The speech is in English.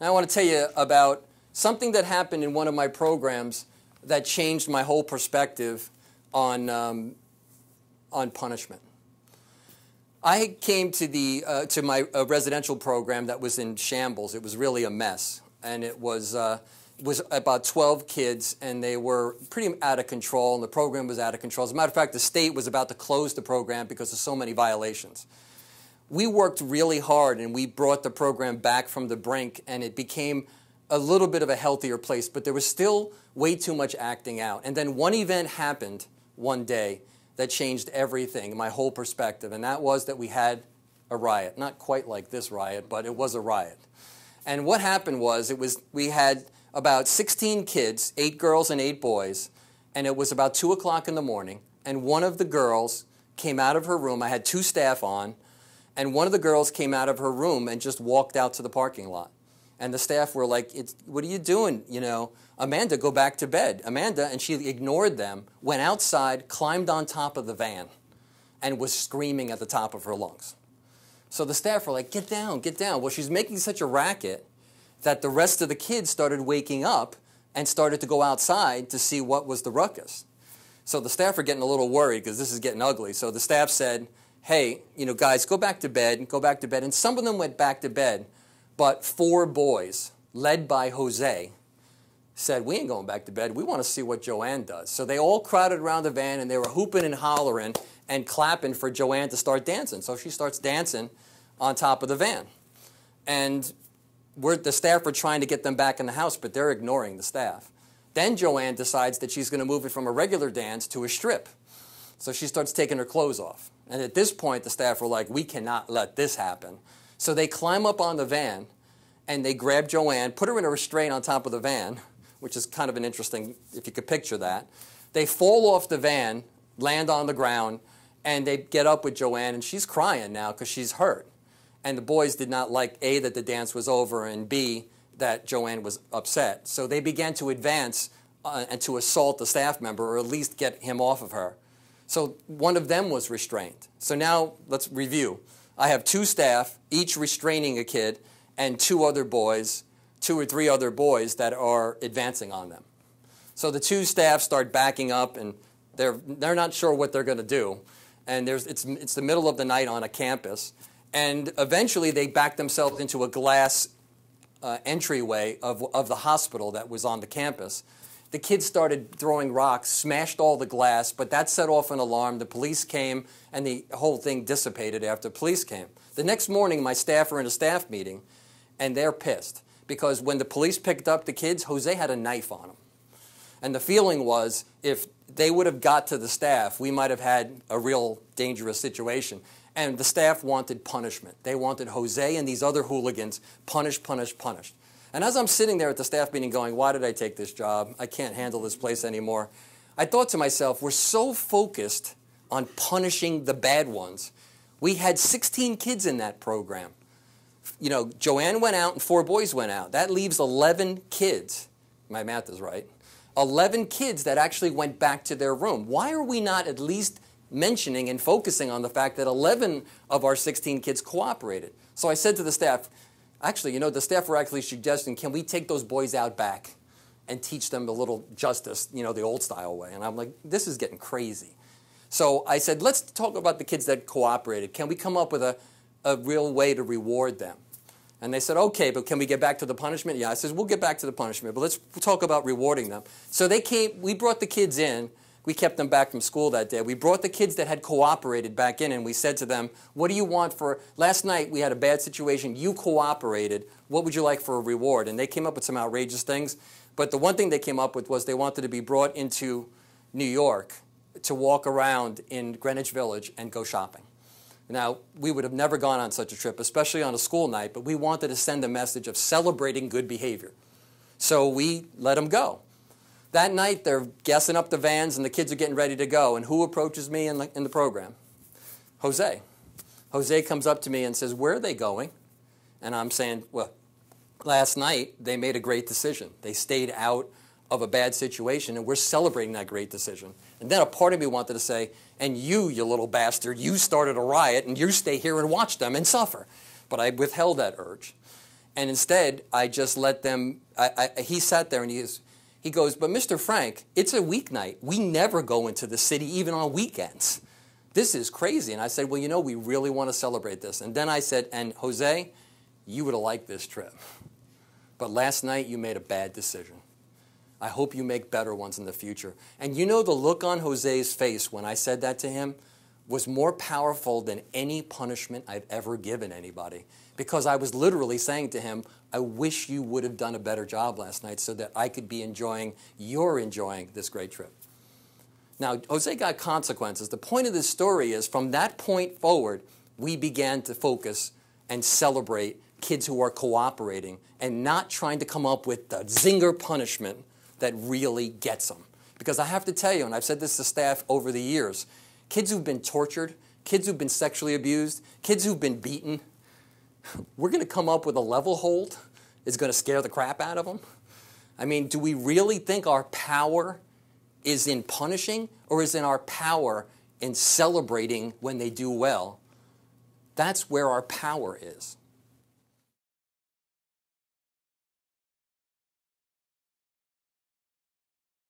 Now I want to tell you about something that happened in one of my programs that changed my whole perspective on, um, on punishment. I came to, the, uh, to my uh, residential program that was in shambles. It was really a mess. And it was, uh, was about 12 kids, and they were pretty out of control, and the program was out of control. As a matter of fact, the state was about to close the program because of so many violations we worked really hard and we brought the program back from the brink and it became a little bit of a healthier place, but there was still way too much acting out. And then one event happened one day that changed everything, my whole perspective, and that was that we had a riot. Not quite like this riot, but it was a riot. And what happened was it was we had about 16 kids, eight girls and eight boys, and it was about two o'clock in the morning, and one of the girls came out of her room. I had two staff on and one of the girls came out of her room and just walked out to the parking lot. And the staff were like, What are you doing? You know, Amanda, go back to bed. Amanda, and she ignored them, went outside, climbed on top of the van, and was screaming at the top of her lungs. So the staff were like, Get down, get down. Well, she's making such a racket that the rest of the kids started waking up and started to go outside to see what was the ruckus. So the staff are getting a little worried because this is getting ugly. So the staff said, hey, you know, guys, go back to bed, go back to bed. And some of them went back to bed, but four boys, led by Jose, said, we ain't going back to bed. We want to see what Joanne does. So they all crowded around the van and they were hooping and hollering and clapping for Joanne to start dancing. So she starts dancing on top of the van. And we're, the staff are trying to get them back in the house, but they're ignoring the staff. Then Joanne decides that she's going to move it from a regular dance to a strip. So she starts taking her clothes off. And at this point, the staff were like, we cannot let this happen. So they climb up on the van and they grab Joanne, put her in a restraint on top of the van, which is kind of an interesting, if you could picture that. They fall off the van, land on the ground, and they get up with Joanne, and she's crying now because she's hurt. And the boys did not like A, that the dance was over, and B, that Joanne was upset. So they began to advance uh, and to assault the staff member, or at least get him off of her. So one of them was restrained. So now let's review. I have two staff, each restraining a kid, and two other boys, two or three other boys that are advancing on them. So the two staff start backing up, and they're, they're not sure what they're going to do. And there's, it's, it's the middle of the night on a campus. And eventually they back themselves into a glass uh, entryway of, of the hospital that was on the campus. The kids started throwing rocks, smashed all the glass, but that set off an alarm. The police came, and the whole thing dissipated after police came. The next morning, my staff are in a staff meeting, and they're pissed because when the police picked up the kids, Jose had a knife on him. And the feeling was if they would have got to the staff, we might have had a real dangerous situation. And the staff wanted punishment. They wanted Jose and these other hooligans punished, punished, punished. And as I'm sitting there at the staff meeting going, why did I take this job? I can't handle this place anymore. I thought to myself, we're so focused on punishing the bad ones. We had 16 kids in that program. You know, Joanne went out and four boys went out. That leaves 11 kids. My math is right. 11 kids that actually went back to their room. Why are we not at least mentioning and focusing on the fact that 11 of our 16 kids cooperated? So I said to the staff, Actually, you know, the staff were actually suggesting, can we take those boys out back and teach them a little justice, you know, the old style way? And I'm like, this is getting crazy. So I said, let's talk about the kids that cooperated. Can we come up with a, a real way to reward them? And they said, okay, but can we get back to the punishment? Yeah, I says, we'll get back to the punishment, but let's talk about rewarding them. So they came, we brought the kids in, we kept them back from school that day. We brought the kids that had cooperated back in and we said to them, What do you want for? Last night we had a bad situation. You cooperated. What would you like for a reward? And they came up with some outrageous things. But the one thing they came up with was they wanted to be brought into New York to walk around in Greenwich Village and go shopping. Now, we would have never gone on such a trip, especially on a school night, but we wanted to send a message of celebrating good behavior. So we let them go. That night, they're guessing up the vans and the kids are getting ready to go. And who approaches me in the, in the program? Jose. Jose comes up to me and says, Where are they going? And I'm saying, Well, last night they made a great decision. They stayed out of a bad situation, and we're celebrating that great decision. And then a part of me wanted to say, And you, you little bastard, you started a riot, and you stay here and watch them and suffer. But I withheld that urge. And instead, I just let them, I, I, he sat there and he is, he goes, But Mr. Frank, it's a weeknight. We never go into the city, even on weekends. This is crazy. And I said, Well, you know, we really want to celebrate this. And then I said, And Jose, you would have liked this trip. But last night you made a bad decision. I hope you make better ones in the future. And you know the look on Jose's face when I said that to him? was more powerful than any punishment I've ever given anybody because I was literally saying to him, I wish you would have done a better job last night so that I could be enjoying, you're enjoying this great trip. Now, Jose got consequences. The point of this story is from that point forward, we began to focus and celebrate kids who are cooperating and not trying to come up with the zinger punishment that really gets them. Because I have to tell you, and I've said this to staff over the years, kids who've been tortured, kids who've been sexually abused, kids who've been beaten. We're going to come up with a level hold that's going to scare the crap out of them. I mean, do we really think our power is in punishing or is in our power in celebrating when they do well? That's where our power is.